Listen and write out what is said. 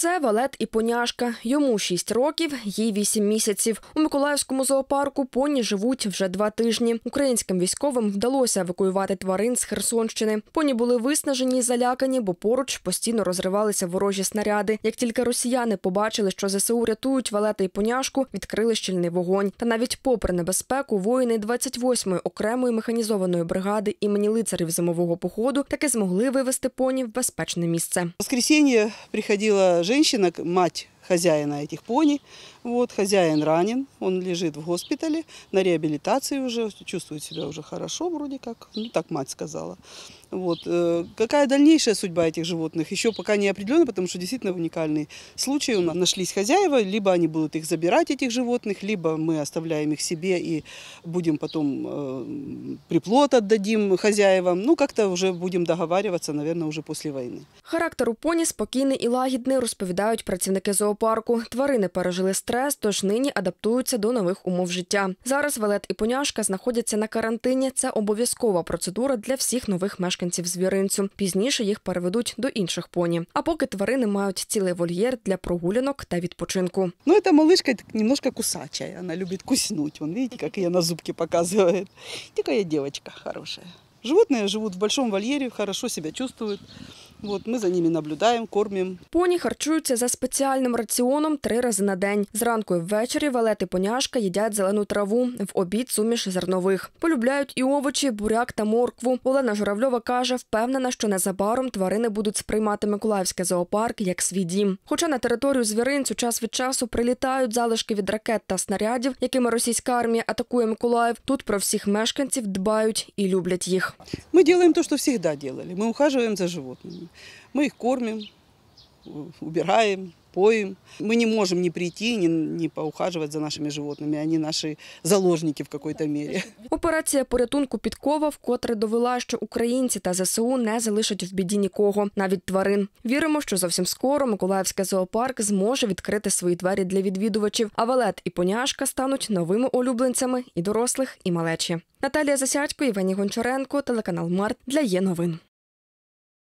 Це Валет і поняшка. Йому 6 років, їй 8 місяців. У Миколаївському зоопарку поні живуть вже два тижні. Українським військовим вдалося евакуювати тварин з Херсонщини. Поні були виснажені і залякані, бо поруч постійно розривалися ворожі снаряди. Як тільки росіяни побачили, що ЗСУ рятують Валета і поняшку, відкрили щільний вогонь. Та навіть попри небезпеку, воїни 28-ї окремої механізованої бригади імені лицарів зимового походу таки змогли вивести поні в безпечне місце. Воскресіння приходила женщина, мать хозяина этих пони. Вот, хозяин ранен, он лежит в госпитале на реабилитации уже, чувствует себя уже хорошо вроде как. Ну, так мать сказала. Вот. Э, какая дальнейшая судьба этих животных, еще пока не определена, потому что действительно уникальные случаи у нас нашлись хозяева, либо они будут их забирать, этих животных, либо мы оставляем их себе и будем потом э, приплод отдадим хозяевам. Ну, как-то вже будемо договариваться, наверное, уже після війни. Характер у поні спокійний і лагідний, розповідають працівники зоопарку. Тварини пережили стрес, тож нині адаптуються до нових умов життя. Зараз велет і поняшка знаходяться на карантині. Це обов'язкова процедура для всіх нових мешканців мешканців звіринцю. Пізніше їх переведуть до інших поні. А поки тварини мають цілий вольєр для прогулянок та відпочинку. Ну ця малишка немножко кусача. Вона любить куснути. Вон, бачите, як її на зубки показує. Тільки я дівчинка хороша. Животные живуть в большом вольєрі, хорошо себя чувствують. Вот, ми за ними наблюдаємо, кормимо. Поні харчуються за спеціальним раціоном три рази на день. Зранку і ввечері валети поняшка їдять зелену траву, в обід суміш зернових. Полюбляють і овочі, буряк та моркву. Олена Журавльова каже, впевнена, що незабаром тварини будуть сприймати Миколаївський зоопарк як свій дім. Хоча на територію звіринцю час від часу прилітають залишки від ракет та снарядів, якими російська армія атакує Миколаїв. Тут про всіх мешканців дбають і люблять їх. Ми робимо те, що завжди робили. Ми ухажуємо за животними животным. Мы их кормим, убираем, поем. Мы не можем не прийти, не, не поухаживать за нашими животными. Они наші заложники в какой-то мірі. Операція рятунку підкова вкотре довела, що українці та ЗСУ не залишать в біді нікого, навіть тварин. Віримо, що зовсім скоро Миколаївський зоопарк зможе відкрити свої двері для відвідувачів. А валет і поняшка стануть новими улюбленцями і дорослих, і малечі. Наталія Засядько, Івані Гончаренко, телеканал Март для є новин.